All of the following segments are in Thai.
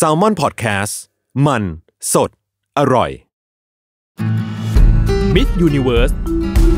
s a l ม o n PODCAST มัน สด อร่อยมิสยูนิเวิร์ส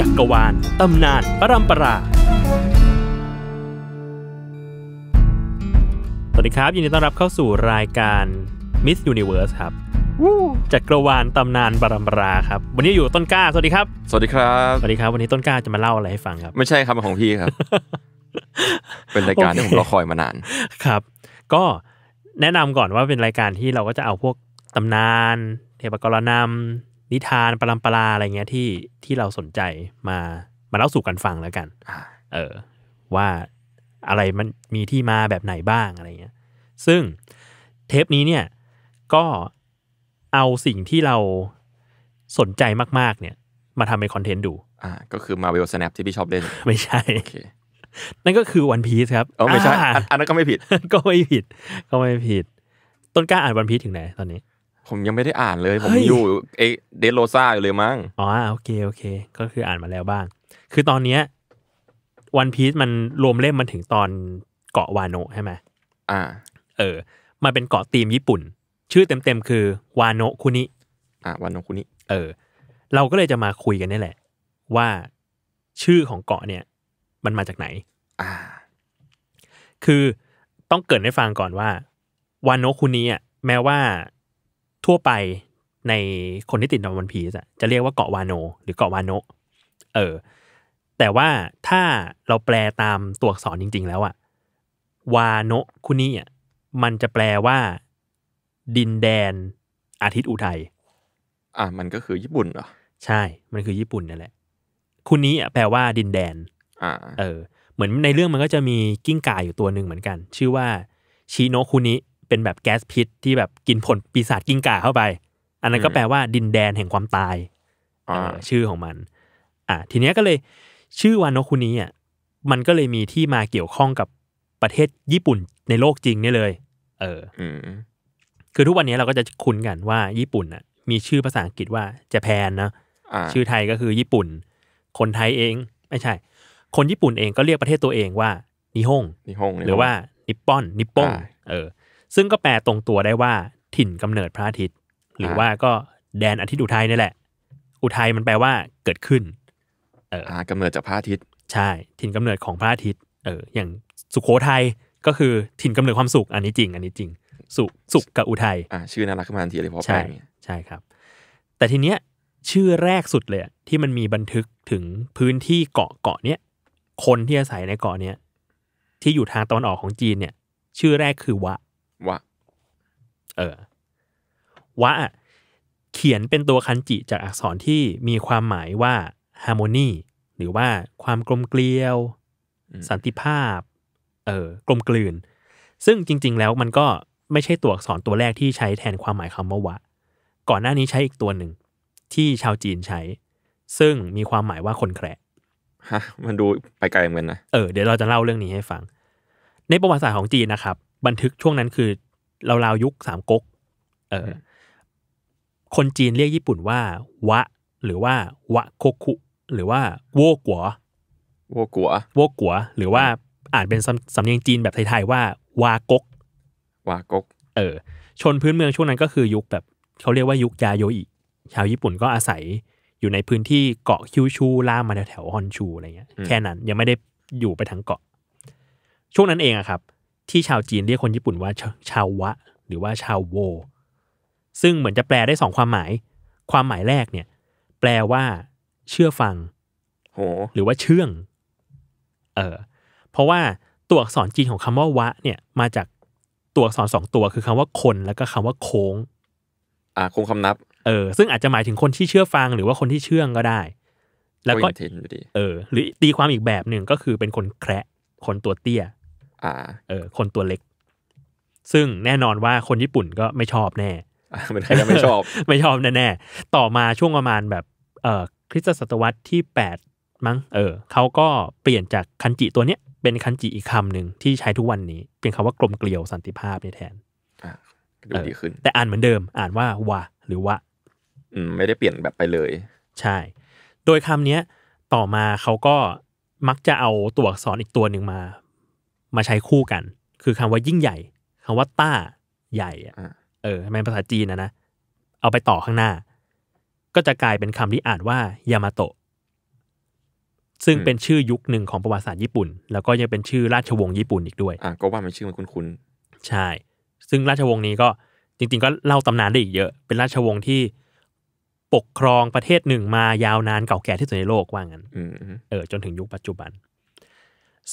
จักรวาลตำนานประรำปราสวัสดีครับ ยินดีต้อนรับเข้าสู่รายการมิสยูนิเวิร์สครับจักรวาลตำนานบารมราครับ วันนี้อยู่ต้นกล้าสวัสดีครับสวัสดีครับ สวัสดีครับ วันนี้ต้นกล้าจะมาเล่าอะไรให้ฟังครับ ไม่ใช่ครับของพี่ครับ เป็นรายการที่ผมรอคอยมานานครับก็แนะนำก่อนว่าเป็นรายการที่เราก็จะเอาพวกตำนาน เทพกรนำนิทานปรำปราอะไรเงี้ย ที่ที่เราสนใจมามาเล่าสู่กันฟังแล้วกันเออ ว่าอะไรมันมีที่มาแบบไหนบ้างอะไรเงี้ย ซึ่งเทปนี้เนี่ย ก็เอาสิ่งที่เราสนใจมากๆ เนี่ย มาทำเป็นคอนเทนต์ดูอ่าก็คือมาเวลสแนปที่พี่ชอบเล่นไม่ใช่ okay. นั่นก็คือวันพีซครับ อ๋อ ไม่ใช่ อันนั้นก็ไม่ผิด ก็ไม่ผิด ก็ไม่ผิด ต้นกล้าอ่านวันพีซถึงไหนตอนนี้ ผมยังไม่ได้อ่านเลย ผมอยู่เอเดโรซ่าอยู่เลยมั้ง อ๋อ โอเค โอเค ก็คืออ่านมาแล้วบ้าง คือตอนเนี้ยวันพีซมันรวมเล่มมันถึงตอนเกาะวาโนใช่ไหม อ่า เออ มันเป็นเกาะตีมญี่ปุ่น ชื่อเต็มๆคือ วาโนคุนิ อ่าวาโนคุนิ เออ เราก็เลยจะมาคุยกันนี่แหละ ว่าชื่อของเกาะเนี่ยมันมาจากไหนอ่าคือต้องเกิดให้ฟังก่อนว่าวานโนคุนี้อ่ะแม้ว่าทั่วไปในคนที่ติดนอวันพีจะจะเรียกว่าเกาะวานโน หรือเกาะวานโน เออ แต่ว่าถ้าเราแปลตามตัวอักษรจริงๆแล้วอ่ะวานโนคุนี้อ่ะมันจะแปลว่า ดินแดน อาทิตย์อุทัย อ่ามันก็คือญี่ปุ่นเหรอ ใช่ มันคือญี่ปุ่นนี่แหละคุนี้แปลว่าดินแดนเออ เหมือนในเรื่องมันก็จะมีกิ้งก่าอยู่ตัวหนึ่งเหมือนกัน ชื่อว่าชีโนคุนิเป็นแบบแก๊สพิษที่แบบกินผลปีศาจกิ้งก่าเข้าไป อันนั้นก็แปลว่าดินแดนแห่งความตายชื่อของมัน อ่าทีเนี้ยก็เลย ชื่อวานโนคุนิอ่ะ มันก็เลยมีที่มาเกี่ยวข้องกับประเทศญี่ปุ่นในโลกจริงเนี่ยเลย เออคือทุกวันนี้เราก็จะคุ้นกันว่า ญี่ปุ่นอ่ะมีชื่อภาษาอังกฤษว่าจแปนนะชื่อไทยก็คือญี่ปุ่น คนไทยเองไม่ใช่คนญี่ปุ่นเองก็เรียกประเทศตัวเองว่านิฮงนิฮง หรือว่านิปปอน นิปปงเออซึ่งก็แปลตรงตัวได้ว่าถิ่นกำเนิดพระอาทิตย์หรือว่าก็แดนอาทิตย์อุทัยนี่แหละ อุทัยมันแปลว่าเกิดขึ้นเออกำเนิดจากพระอาทิตย์ใช่ถิ่นกำเนิดของพระอาทิตย์เอออย่างสุขโขทัยก็คือถิ่นกำเนิดความสุขอันนี้จริง อันนี้จริง สุขสุขกับอุทัยอ่าชื่อน่ารักขึ้นมาทันทีเลยเพราะแปลงใช่ครับ แต่ทีเนี้ยชื่อแรกสุดเลยที่มันมีบันทึกถึงพื้นที่เกาะเกาะเนี้ยคนที่อาศัยในเกาะเนี้ยที่อยู่ทางตอนออกของจีนเนี่ย ชื่อแรกคือ วะวะเออวะ เขียนเป็นตัวคันจิ จากอักษรที่มีความหมายว่าฮาร์โมนีหรือว่าความกลมเกลียว สันติภาพเออกลมกลืน ซึ่งจริง ๆ แล้วมันก็ไม่ใช่ตัวอักษรตัวแรกที่ใช้แทนความหมายคำว่าวะก่อนหน้านี้ใช้อีกตัวหนึ่ง ที่ชาวจีนใช้ ซึ่งมีความหมายว่าคนแคระฮะมันดูไปไกลเหมือนกันนะเออเดี๋ยวเราจะเล่าเรื่องนี้ให้ฟัง ในประวัติศาสตร์ของจีนนะครับ บันทึกช่วงนั้นคือราวๆยุคสามก๊กเออคนจีนเรียกญี่ปุ่นว่า วะ หรือว่า วะโคคุ หรือว่าโวกัวโวกัวโวกัว หรือว่าอ่านเป็นสำเนียงจีนแบบไทยๆว่า วากกวากกเออ ชนพื้นเมืองช่วงนั้นก็คือยุคแบบเขาเรียกว่ายุคยาโยอิชาวญี่ปุ่นก็อาศัยอยู่ในพื้นที่เกาะคิวชูล่ามาแถวฮอนชูอะไรเงี้ย แค่นั้นยังไม่ได้อยู่ไปทั้งเกาะ ช่วงนั้นเองอะครับ ที่ชาวจีนเรียกคนญี่ปุ่นว่าชาววะหรือว่า ชาวโวซึ่งเหมือนจะแปลได้สองความหมาย ความหมายแรกเนี่ย แปลว่าเชื่อฟัง โห หรือว่าเชื่องเออเพราะว่าตัวอักษรจีนของคำว่า วะ เนี่ยมาจากตัวอักษรสองตัวคือคำว่าคน แล้วก็คำว่าโค้ง อ่าโค้งคำนับเออซึ่งอาจจะหมายถึงคนที่เชื่อฟังหรือว่าคนที่เชื่องก็ได้ แล้วก็เออ หรือตีความอีกแบบหนึ่งก็คือเป็นคนแคระคนตัวเตี้ย อ่าเออคนตัวเล็ก ซึ่งแน่นอนว่าคนญี่ปุ่นก็ไม่ชอบแน่ไม่ชอบ ไม่ชอบแน่แน่ต่อมาช่วงประมาณแบบ เออคริสตศตวรรษที่แปดมั้ง เออเขาก็เปลี่ยนจากคันจิตัวเนี้ย เป็นคันจิอีกคำหนึ่งที่ใช้ทุกวันนี้ เป็นคำว่ากลมเกลียวสันติภาพในแทนดูดีขึ้น แต่อ่านเหมือนเดิมอ่านว่าวะหรือวะไม่ได้เปลี่ยนแบบไปเลย ใช่ โดยคำนี้ต่อมาเขาก็มักจะเอาตัวอักษรอีกตัวหนึ่งมา มาใช้คู่กัน คือคำว่ายิ่งใหญ่ คำว่าต้าใหญ่ เออทำไมภาษาจีนนะนะ เอาไปต่อข้างหน้า ก็จะกลายเป็นคำที่อ่านว่ายามาโตะ ซึ่งเป็นชื่อยุคหนึ่งของประวัติศาสตร์ญี่ปุ่น แล้วก็ยังเป็นชื่อราชวงศ์ญี่ปุ่นอีกด้วยอ่ะก็ว่ามันชื่อมันคุ้นๆใช่ ซึ่งราชวงศ์นี้ก็จริง ๆ ก็เล่าตำนานได้อีกเยอะ เป็นราชวงศ์ที่ปกครองประเทศหนึ่งมายาวนานเก่าแก่ที่สุดในโลกว่างั้นเออจนถึงยุคปัจจุบัน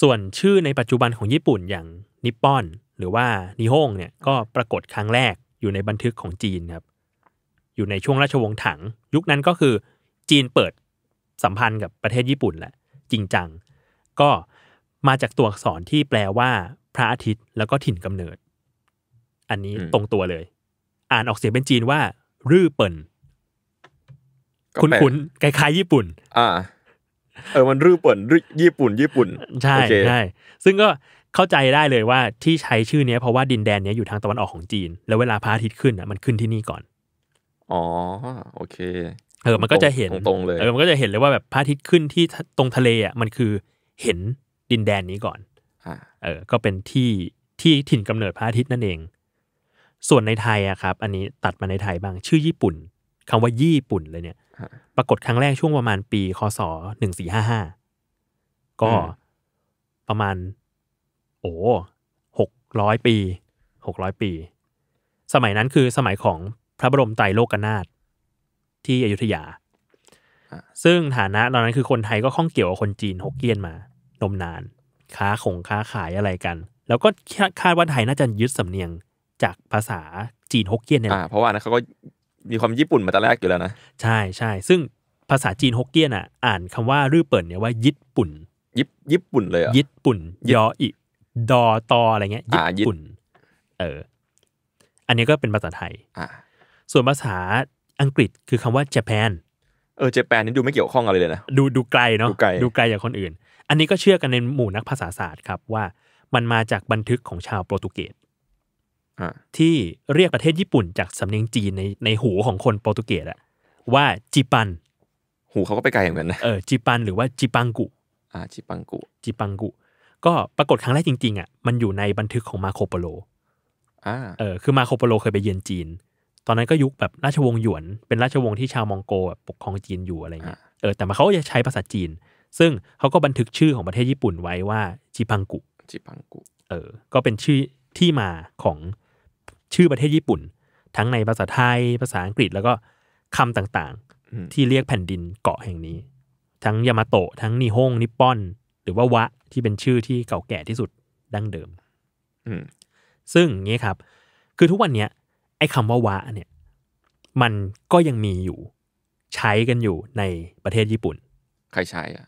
ส่วนชื่อในปัจจุบันของญี่ปุ่นอย่างนิปปอนหรือว่านิฮงเนี่ย ก็ปรากฏครั้งแรกอยู่ในบันทึกของจีนครับ อยู่ในช่วงราชวงศ์ถัง ยุคนั้นก็คือ จีนเปิดสัมพันธ์กับประเทศญี่ปุ่นแหละ จริงจัง ก็มาจากตัวอักษรที่แปลว่า พระอาทิตย์แล้วก็ถิ่นกำเนิด อันนี้ตรงตัวเลย อ่านออกเสียงเป็นจีนว่ารื้อเปิ่นคุณคุ้นคล้ายๆญี่ปุ่น อ่า เออมันรื้อเปุ่นรื้อญี่ปุ่นญี่ปุ่น ใช่ใช่ ซึ่งก็เข้าใจได้เลยว่าที่ใช้ชื่อนี้เพราะว่าดินแดนนี้อยู่ทางตะวันออกของจีน แล้วเวลาพระอาทิตย์ขึ้นอ่ะมันขึ้นที่นี่ก่อน อ๋อ โอเค เออมันก็จะเห็นตรงเลยเออมันก็จะเห็นเลยว่าแบบพระอาทิตย์ขึ้นที่ตรงทะเลอ่ะมันคือเห็นดินแดนนี้ก่อนเออก็เป็นที่ที่ถิ่นกำเนิดพระอาทิตย์นั่นเอง ส่วนในไทยอะครับ อันนี้ตัดมาในไทยบ้างชื่อญี่ปุ่น คำว่าญี่ปุ่นเลยเนี่ยปรากฏครั้งแรกช่วงประมาณปี คศหนึ่งสี่ห้าห้าก็ประมาณ โอ้หกร้อยปีหกร้อยปี สมัยนั้นคือสมัยของพระบรมไตรโลกนาถที่อยุธยา ซึ่งฐานะตอนนั้นคือคนไทยก็ข้องเกี่ยวกับคนจีนฮกเกี้ยนมา นมนาน ค้าของ ค้าขายอะไรกัน แล้วก็คาดว่าไทยน่าจะยึดสำเนียงจากภาษาจีนฮกเกี้ยนเนี่ยเพราะว่านะเขาก็มีความญี่ปุ่น มาตั้งแรกอยู่แล้วนะ ใช่ใช่ซึ่งภาษาจีนฮกเกี้ยนอ่ะอ่านคำว่า รื้อเปิดเนี่ยว่าญี่ปุ่น ยิญี่ปุ่นเลยอ่ะญี่ปุ่น ยออิดอตออะไรเงี้ยญี่ปุ่น เออ อันนี้ก็เป็นภาษาไทยอ่าส่วนภาษาอังกฤษคือคำว่าญี่ปุ่นเออญี่ปุ่นนี่ดูไม่เกี่ยวข้องอะไรเลยนะ ดูดูไกลเนาะดูไกลดูไกลจากคนอื่น อันนี้ก็เชื่อกันในหมู่นักภาษาศาสตร์ครับว่ามันมาจากบันทึกของชาวโปรตุเกสที่เรียกประเทศญี่ปุ่นจากสำเนียงจีน ในในหูของคนโปรตุเกสอะว่าจิปัน หูเขาก็ไปไกลเหมือนกันนะเออจิปันหรือว่าจิปังกุอ่าจิปังกุจิปังกุ ก็ปรากฏครั้งแรกจริงๆอ่ะมันอยู่ในบันทึกของมาโคโปโลอ่าเออคือมาโคโปโลเคยไปเยือนจีน ตอนนั้นก็ยุคแบบราชวงศ์หยวนเป็นราชวงศ์ที่ชาวมองโกแบบปกครองจีนอยู่อะไรเงี้ยเออแต่มาเขาจะใช้ภาษาจีน ซึ่งเขาก็บันทึกชื่อของประเทศญี่ปุ่นไว้ว่าจิปังกุจิปังกุเออ ก็เป็นชื่อที่มาของชื่อประเทศญี่ปุ่น ทั้งในภาษาไทยภาษาอังกฤษแล้วก็คำต่าง ๆ ที่เรียกแผ่นดินเกาะแห่งนี้ ทั้งยามาโตะทั้งนิฮงนิปปอน หรือว่าวะ ที่เป็นชื่อที่เก่าแก่ที่สุดดั้งเดิมอืซึ่งงี้ครับ คือทุกวันเนี้ย ไอ้คำว่าวะเนี่ยมันก็ยังมีอยู่ใช้กันอยู่ในประเทศญี่ปุ่น ใครใช้อ่ะ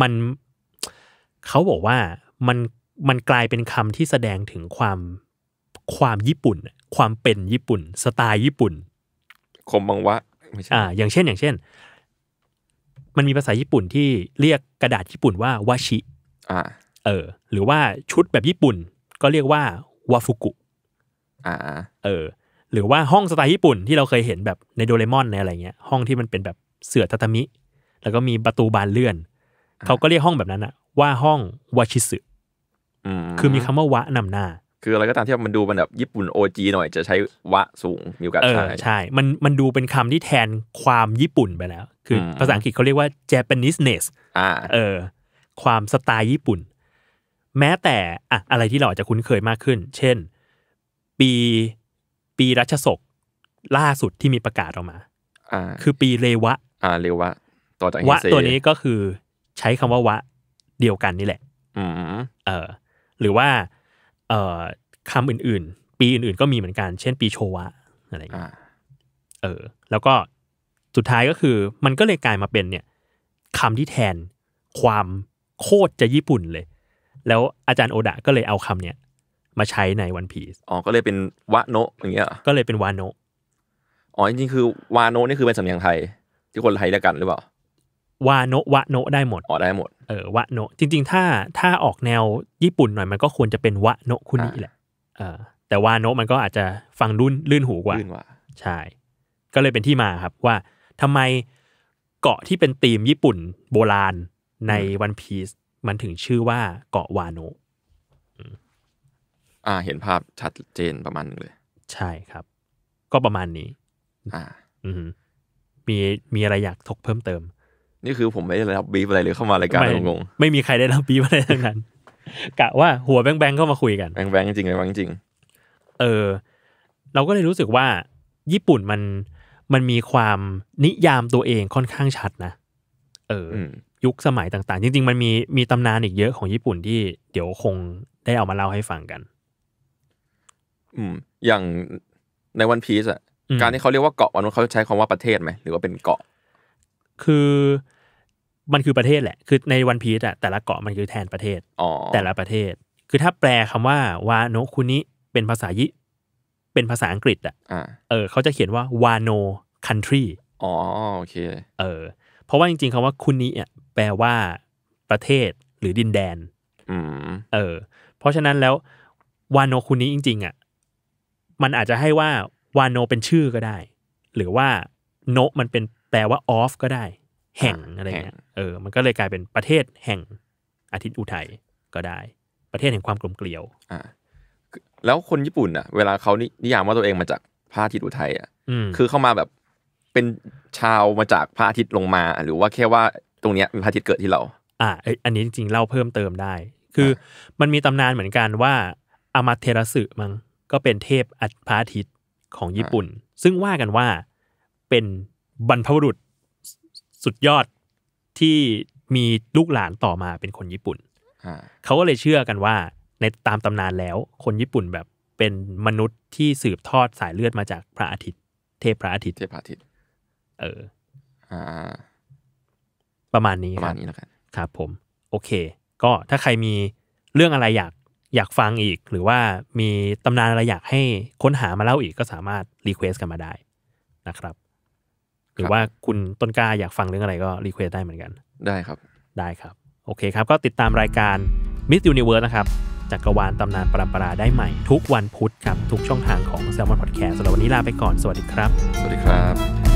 มันเขาบอกว่ามันมันกลายเป็นคำที่แสดงถึงความความญี่ปุ่นความเป็นญี่ปุ่น สไตล์ญี่ปุ่น คมบังวะไม่ใช่อ่าอย่างเช่น อย่างเช่น มันมีภาษาญี่ปุ่นที่เรียกกระดาษญี่ปุ่นว่าวาชิ อ่า เออ หรือว่าชุดแบบญี่ปุ่น ก็เรียกว่าวาฟุกุอ่าเออ หรือว่าห้องสไตล์ญี่ปุ่นที่เราเคยเห็นแบบในโดเรมอนในอะไรเงี้ย ห้องที่มันเป็นแบบเสือทัตมิ แล้วก็มีประตูบานเลื่อน เขาก็เรียกห้องแบบนั้นอะว่าห้องวาชิสึคือมีคำว่าวะนำหน้าคืออะไรก็ตามที่มันดูมันแบบ ญี่ปุ่นโอจีหน่อยจะใช้ วะสูง มีโอกาสใช่ใช่ มันมันดูเป็นคำที่แทนความญี่ปุ่นไปแล้ว คือ ภาษาอังกฤษเขาเรียกว่า Japanese ness อ่า เออ ความสไตล์ญี่ปุ่น แม้แต่อะอะไรที่เราอาจจะคุ้นเคยมากขึ้น เช่น ปีปีรัชศกล่าสุดที่มีประกาศออกมาอ่าคือปีเลวะอ่าเลวะต่อจากวะตัวนี้ก็คือใช้คำว่าวะเดียวกันนี่แหละ อืมเออ หรือว่าคำอื่นๆ ปีอื่นๆก็มีเหมือนกัน เช่นปีโชวะอะไรอย่างเงี้ยเออ แล้วก็สุดท้ายก็คือมันก็เลยกลายมาเป็นเนี่ยคำที่แทนความโคตรจะญี่ปุ่นเลย แล้วอาจารย์โอดะก็เลยเอาคำเนี่ยมาใช้ในวันพีซ อ๋อก็เลยเป็นวะโนะอย่างเงี้ย ก็เลยเป็นวานโนะอ๋อจริงๆ คือวานโนะนี่คือเป็นสำเนียงไทยที่คนไทยเรียกกันหรือเปล่าวาโนะวะโนะได้หมดอ๋อได้หมดเออ วะโนะจริง ๆ ถ้า ถ้าออกแนวญี่ปุ่นหน่อย มันก็ควรจะเป็นวะโนะคุนิแหละเออ แต่วาโนะมันก็อาจจะฟังรุ่นลื่นหูกว่าลื่นกว่า ใช่ ก็เลยเป็นที่มาครับว่า ทำไมเกาะที่เป็นธีมญี่ปุ่นโบราณ ในวันพีซมันถึงชื่อว่าเกาะวาโนะอ่า เห็นภาพชัดเจนประมาณนึงเลย ใช่ครับ ก็ประมาณนี้ อ่า อืมมีมีอะไรอยากถกเพิ่มเติมนี่คือผมไม่ได้รับบีบอะไรหรือเข้ามารายการงงไม่มีใครได้รับบีบอะไรทั้งนั้นกะว่าหัวแบงแบงเข้ามาคุยกันแบงแบงจริงเลยแบงจริง เออ เราก็เลยรู้สึกว่า ญี่ปุ่นมันมันมีความนิยามตัวเองค่อนข้างชัดนะเออ ยุคสมัยต่างๆจริงๆมันมีมีตำนานอีกเยอะของญี่ปุ่นที่ เดี๋ยวคงได้เอามาเล่าให้ฟังกัน อืม อย่างในวันพีซอะการที่เขาเรียกว่าเกาะวันนั้นเขาใช้คำว่าประเทศไหมหรือว่าเป็นเกาะคือมันคือประเทศแหละ คือในวันพีชอะแต่ละเกาะมันคือแทนประเทศแต่ละประเทศ คือถ้าแปลคำว่าวาโนคุนิเป็นภาษายิ เป็นภาษาอังกฤษอะเออเขาจะเขียนว่าวาโนคันทรีอ๋อโอเคเออเพราะว่าจริงๆ คำว่าคุนิอะแปลว่าประเทศหรือดินแดนอเออ เพราะฉะนั้นแล้ววานโนคุนิจริง ๆอะ่ะมันอาจจะให้ว่าวานโนเป็นชื่อก็ได้หรือว่าโนมันเป็นแปลว่าออฟก็ได้ แห่งอะไรเงี้ยเออ มันก็เลยกลายเป็นประเทศแห่งอาทิตย์อุทัยก็ได้ ประเทศแห่งความกลมเกลียว อ่าแล้วคนญี่ปุ่น อ่ะ เวลาเขานิยามว่าตัวเองมาจากพระอาทิตย์อุทัยอ่ะ คือเข้ามาแบบเป็นชาวมาจากพระอาทิตย์ลงมา หรือว่าแค่ว่าตรงเนี้ยมีพระอาทิตย์เกิดที่เรา อ่าอันนี้จริงๆเล่าเพิ่มเติมได้ คือมันมีตำนานเหมือนกันว่าอามาเทระสึมั้งก็เป็นเทพอัพระอาทิตย์ของญี่ปุ่น ซึ่งว่ากันว่าเป็นบรรพบุรุษสุดยอดที่มีลูกหลานต่อมาเป็นคนญี่ปุ่นเขาก็เลยเชื่อกันว่า ในตามตำนานแล้วคนญี่ปุ่นแบบเป็นมนุษย์ที่สืบทอดสายเลือดมาจากพระอาทิตย์ เทพพระอาทิตย์ เทพพระอาทิตย์ เออ อ่า ประมาณนี้ประมาณนี้แล้วกันครับผม โอเค ก็ถ้าใครมีเรื่องอะไรอยากอยากฟังอีก หรือว่ามีตำนานอะไรอยากให้ค้นหามาเล่าอีกก็สามารถรีเควสกันมาได้นะครับหรือว่าคุณต้นกล้าอยากฟังเรื่องอะไรก็รีเควสได้เหมือนกันได้ครับได้ครับโอเคครับ ก็ติดตามรายการ Miss Universe นะครับจักรวาลตำนานปรมปราได้ใหม่ทุกวันพุธครับทุกช่องทางของ s ซมอนพอดแคสต์สำหรับวันนี้ลาไปก่อนสวัสดีครับ สวัสดีครับ